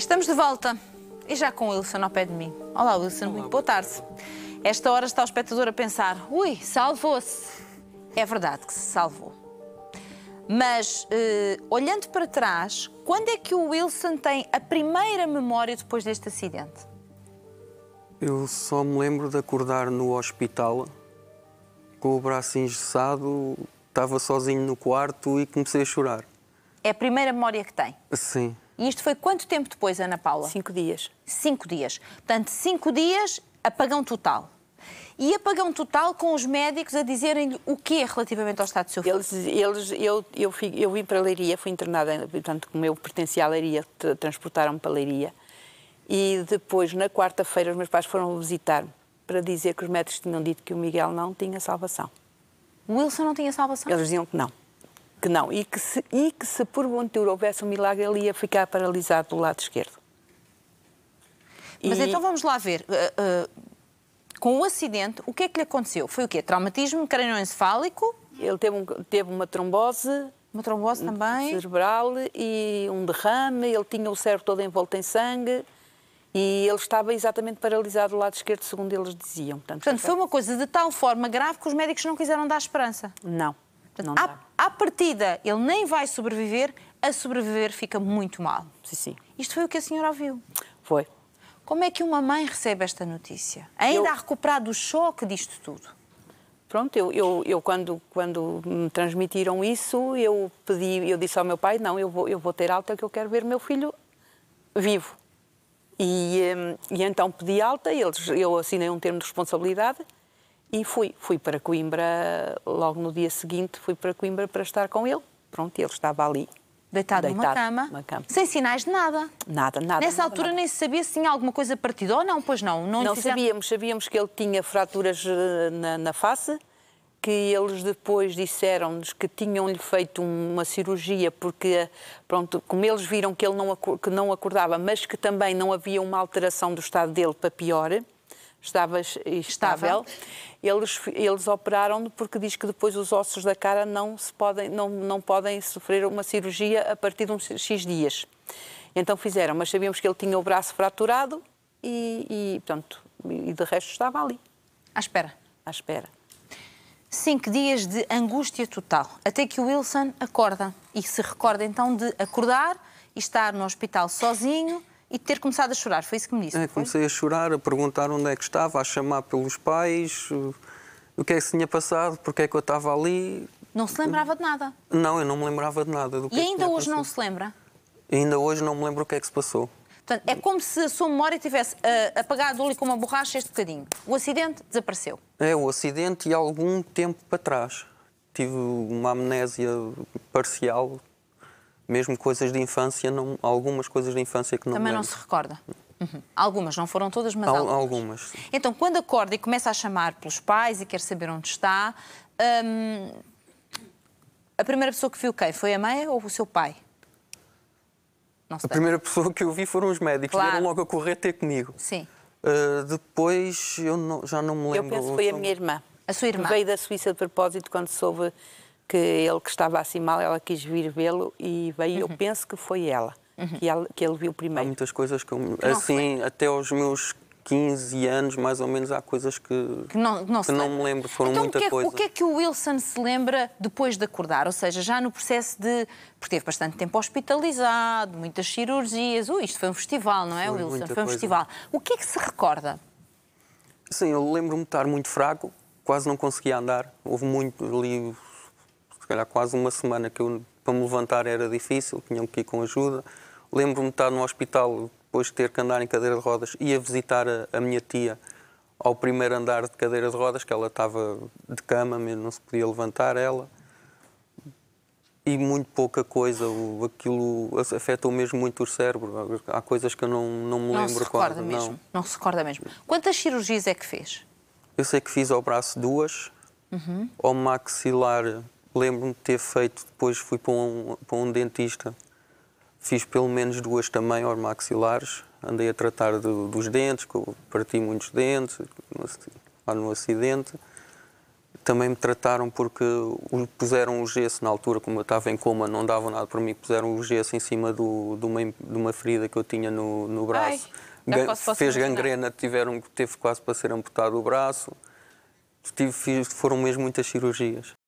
Estamos de volta e já com o Wilson ao pé de mim. Olá, Wilson, Olá, muito boa tarde. Esta hora está o espectador a pensar: ui, salvou-se. É verdade que se salvou. Mas, eh, olhando para trás, quando é que o Wilson tem a primeira memória depois deste acidente? Eu só me lembro de acordar no hospital com o braço engessado, estava sozinho no quarto e comecei a chorar. É a primeira memória que tem? Sim. E isto foi quanto tempo depois, Ana Paula? Cinco dias. Cinco dias. Portanto, cinco dias, apagão total. E apagão total com os médicos a dizerem-lhe o quê relativamente ao estado do seu filho? Eles, eles, eu, eu, fui, eu vim para a Leiria, fui internada, portanto, como eu pertencia à Leiria, transportaram-me para Leiria. E depois, na quarta-feira, os meus pais foram visitar-me para dizer que os médicos tinham dito que o Miguel não tinha salvação. O Wilson não tinha salvação? Eles diziam que não que não. E que, se, e que se porventura houvesse um milagre, ele ia ficar paralisado do lado esquerdo. Mas e... então vamos lá ver. Uh, uh, com o acidente, o que é que lhe aconteceu? Foi o quê? Traumatismo crânioencefálico? Ele teve, um, teve uma trombose. Uma trombose também? Cerebral e um derrame. Ele tinha o cérebro todo envolto em sangue. E ele estava exatamente paralisado do lado esquerdo, segundo eles diziam. Portanto, Portanto é foi uma coisa de tal forma grave que os médicos não quiseram dar esperança. Não. Não dá. À, à partida, ele nem vai sobreviver, a sobreviver fica muito mal. Sim, sim. Isto foi o que a senhora ouviu. Foi. Como é que uma mãe recebe esta notícia? Ainda eu... a recuperar do choque disto tudo? Pronto, eu, eu, eu, quando, quando me transmitiram isso, eu pedi, eu disse ao meu pai, não, eu vou, eu vou ter alta que eu quero ver meu filho vivo. E, hum, e então pedi alta, eles, eu assinei um termo de responsabilidade e fui, fui para Coimbra, logo no dia seguinte fui para Coimbra para estar com ele. Pronto, ele estava ali. Deitado, deitado numa cama, cama, sem sinais de nada. Nada, nada. Nessa nada, altura nada. nem se sabia se tinha alguma coisa partida ou não, pois não. Não, não fizeram... sabíamos, sabíamos que ele tinha fraturas eh, na, na face, que eles depois disseram-nos que tinham-lhe feito uma cirurgia porque, eh, pronto, como eles viram que ele não, que não acordava, mas que também não havia uma alteração do estado dele para pior, estava estável. Estava. Eles, eles operaram porque diz que depois os ossos da cara não, se podem, não, não podem sofrer uma cirurgia a partir de uns X dias. Então fizeram, mas sabíamos que ele tinha o braço fraturado e, e portanto, e de resto estava ali. À espera. À espera. Cinco dias de angústia total, até que o Wilson acorda e se recorda então de acordar e estar no hospital sozinho e ter começado a chorar. Foi isso que me disse. É, comecei a chorar, a perguntar onde é que estava, a chamar pelos pais, o que é que se tinha passado, porque é que eu estava ali. Não se lembrava de nada? Não, eu não me lembrava de nada. Do e é ainda que hoje passado. não se lembra? ainda hoje não me lembro o que é que se passou. Portanto, é como se a sua memória tivesse uh, apagado ali com uma borracha este bocadinho. O acidente desapareceu. É, o acidente e algum tempo para trás. Tive uma amnésia parcial mesmo coisas de infância, não, algumas coisas de infância que não Também não se recorda? Uhum. Algumas, não foram todas, mas Al algumas. algumas. Então, quando acorda e começa a chamar pelos pais e quer saber onde está, hum, a primeira pessoa que viu quem? Foi a mãe ou o seu pai? A primeira pessoa que eu vi foram os médicos, claro. vieram logo a correr ter comigo. Sim. Uh, depois, eu não, já não me lembro. Eu penso que foi a minha irmã. A sua irmã? Que veio da Suíça de propósito quando soube que ele que estava assim mal, ela quis vir vê-lo e veio, uhum. eu penso que foi ela, uhum. que ela, que ele viu primeiro. Há muitas coisas que eu, assim, até os meus 15 anos, mais ou menos, há coisas que, que, não, não, que não me lembro, foram então, muita é o é, coisa. O que é que o Wilson se lembra depois de acordar? Ou seja, já no processo de. Porque teve bastante tempo hospitalizado, muitas cirurgias. Uh, isto foi um festival, não é, foi Wilson? Foi um coisa. festival. O que é que se recorda? Sim, eu lembro-me de estar muito fraco, quase não conseguia andar. Houve muito livros calhar quase uma semana que eu, para me levantar era difícil, tinham que ir com ajuda. Lembro-me de estar no hospital depois de ter que andar em cadeira de rodas, ia visitar a, a minha tia ao primeiro andar de cadeira de rodas, que ela estava de cama, mesmo não se podia levantar ela. E muito pouca coisa, aquilo afetou mesmo muito o cérebro. Há coisas que eu não, não me não lembro se recorda quando. Mesmo. Não. não se recorda mesmo. Quantas cirurgias é que fez? Eu sei que fiz ao braço duas, uhum. ao maxilar lembro-me de ter feito, depois fui para um, para um dentista, fiz pelo menos duas também ormaxilares, andei a tratar dos dentes, parti muitos dentes lá no acidente. Também me trataram porque puseram o gesso na altura, como eu estava em coma, não davam nada para mim, puseram o gesso em cima do, de, uma, de uma ferida que eu tinha no, no braço. Ai, Gan posso, posso fez imaginar. gangrena, tiveram, teve quase para ser amputado o braço. Tive, fiz, foram mesmo muitas cirurgias.